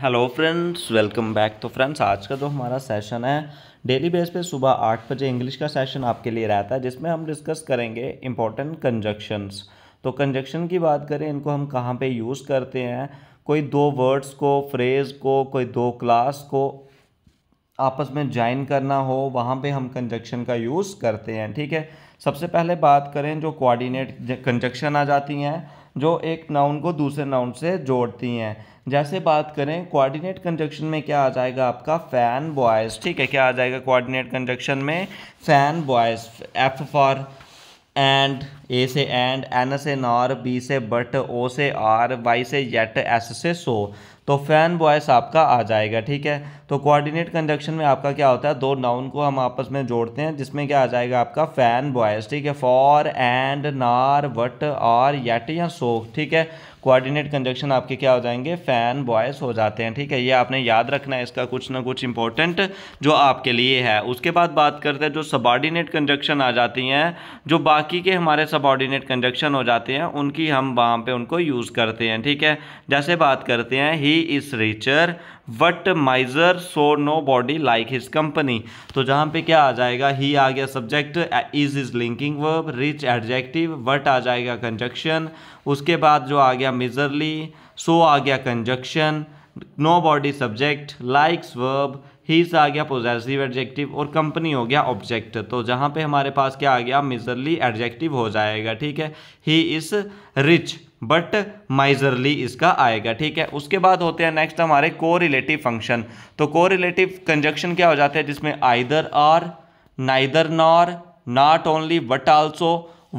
hello friends welcome back तो friends आज का जो हमारा सेशन है डेली बेस पे सुबह आठ बजे इंग्लिश का सेशन आपके लिए रहता है जिसमें हम डिस्कस करेंगे इंपॉर्टेंट कंजक्शंस तो कंजक्शन की बात करें इनको हम कहाँ पे यूज़ करते हैं कोई दो वर्ड्स को फ्रेज़ को कोई दो क्लास को आपस में ज्वाइन करना हो वहाँ पर हम कंजक्शन का यूज़ करते हैं ठीक है सबसे पहले बात करें जो कोआर्डिनेट कंजक्शन आ जाती हैं जो एक नाउन को दूसरे नाउन से जोड़ती हैं जैसे बात करें कोऑर्डिनेट कंजक्शन में क्या आ जाएगा आपका फ़ैन बॉयज़ ठीक है क्या आ जाएगा कोऑर्डिनेट कंजक्शन में fan boys F for and A से एंड एन से नॉर बी से बट ओ से आर वाई से येट एस से सो तो फैन बॉयस आपका आ जाएगा ठीक है तो कोऑर्डिनेट कंजक्शन में आपका क्या होता है दो नाउन को हम आपस में जोड़ते हैं जिसमें क्या आ जाएगा आपका फैन बॉयस ठीक है for and nor but or yet या सो ठीक है कोऑर्डिनेट कंजक्शन आपके क्या हो जाएंगे फैन बॉयस हो जाते हैं ठीक है ये आपने याद रखना है इसका कुछ ना कुछ इंपॉर्टेंट जो आपके लिए है उसके बाद बात करते हैं जो सबॉर्डिनेट कंजक्शन आ जाती हैं जो बाकी के हमारे सब सबॉर्डिनेट कंजक्शन हो जाते हैं उनकी हम वहाँ पे उनको यूज़ करते हैं ठीक है जैसे बात करते हैं he is richer but miser so nobody likes his company तो जहाँ पे क्या आ जाएगा ही आ गया subject is is linking verb rich adjective but आ जाएगा कंजक्शन उसके बाद जो आ गया मिजरली सो आ गया conjunction nobody subject likes verb से आ गया पोजेसिव एडजेक्टिव और कंपनी हो गया ऑब्जेक्ट तो जहाँ पे हमारे पास क्या आ गया मिजरली एडजेक्टिव हो जाएगा ठीक है he is rich but miserly इसका आएगा ठीक है उसके बाद होते हैं नेक्स्ट हमारे को रिलेटिव फंक्शन तो को रिलेटिव कंजक्शन क्या हो जाते हैं जिसमें either or neither nor not only but also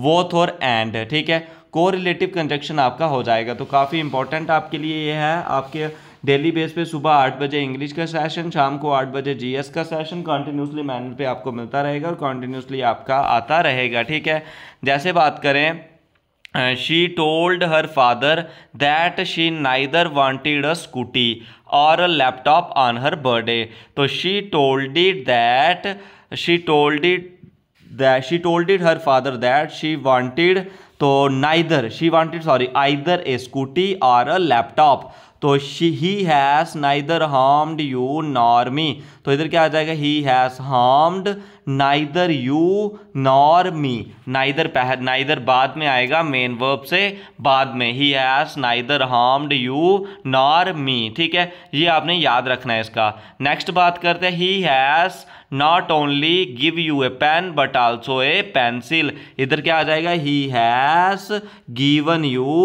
both और एंड ठीक है को रिलेटिव कंजक्शन आपका हो जाएगा तो काफ़ी इंपॉर्टेंट आपके लिए ये है आपके डेली बेस पे सुबह आठ बजे इंग्लिश का सेशन शाम को आठ बजे जीएस का सेशन कंटिन्यूसली मैनुअल पे आपको मिलता रहेगा और कंटिन्यूसली आपका आता रहेगा ठीक है जैसे बात करें she told her father that she neither wanted a scooty और a laptop on her birthday तो she told it that she told it that she told it her father that she wanted तो neither she wanted sorry either a scooty और a laptop तो she he has neither harmed you nor me तो इधर क्या आ जाएगा he has harmed neither you nor me neither पह neither बाद में आएगा मेन वर्ब से बाद में he has neither harmed you nor me ठीक है ये आपने याद रखना है इसका नेक्स्ट बात करते हैं he has not only give you a pen but also a pencil इधर क्या आ जाएगा he has given you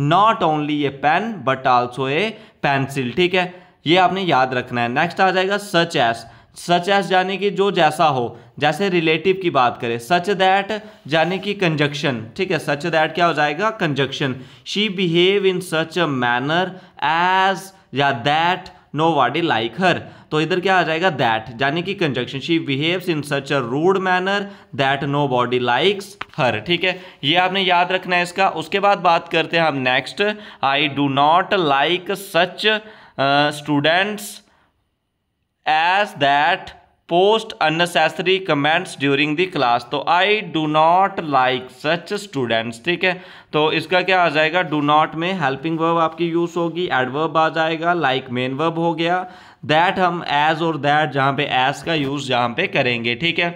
not only a pen but also a pencil ठीक है ये आपने याद रखना है नेक्स्ट आ जाएगा सच एस सच एस यानी कि जो जैसा हो जैसे रिलेटिव की बात करें सच दैट यानी कि कंजक्शन ठीक है सच दैट क्या हो जाएगा conjunction she behave in such a manner as या that nobody like her तो इधर क्या आ जाएगा दैट यानी कि conjunction she behaves in such a rude manner that nobody likes her ठीक है ये आपने याद रखना है इसका उसके बाद बात करते हैं हम next I do not like such students as that post unnecessary comments during the class तो I do not like such students ठीक है तो इसका क्या आ जाएगा डू नॉट में हेल्पिंग वर्ब आपकी यूज होगी एडवर्ब आ जाएगा लाइक मेन वर्ब हो गया दैट हम एज और दैट जहाँ पे एज का यूज़ जहाँ पे करेंगे ठीक है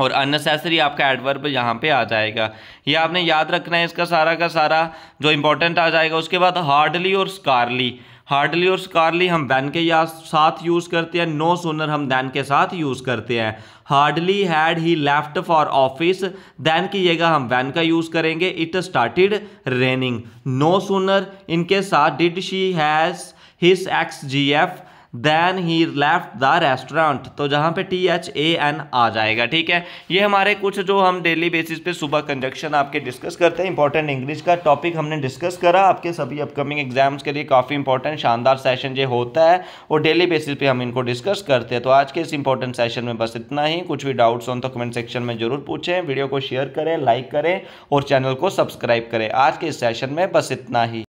और अननेसेसरी आपका एडवर्ब यहाँ पे आ जाएगा ये आपने याद रखना है इसका सारा का सारा जो इंपॉर्टेंट आ जाएगा उसके बाद हार्डली और स्कारली हार्डली और स्कारली हम दैन के या साथ यूज़ करते हैं नो सुनर हम दैन के साथ यूज़ करते हैं hardly had he left for office than की जगह हम वैन का यूज़ करेंगे it started raining no sooner इनके साथ did she has his ex G F then he left the restaurant तो जहाँ पे टी एच ए एन आ जाएगा ठीक है ये हमारे कुछ जो हम डेली बेसिस पे सुबह कंजक्शन आपके डिस्कस करते हैं इंपॉर्टेंट इंग्लिश का टॉपिक हमने डिस्कस करा आपके सभी अपकमिंग एग्जाम्स के लिए काफ़ी इंपॉर्टेंट शानदार सेशन ये होता है और डेली बेसिस पे हम इनको डिस्कस करते हैं तो आज के इस इंपॉर्टेंट सेशन में बस इतना ही कुछ भी डाउट्स हों तो कमेंट सेक्शन में जरूर पूछें वीडियो को शेयर करें लाइक करें और चैनल को सब्सक्राइब करें आज के इस सेशन में बस इतना ही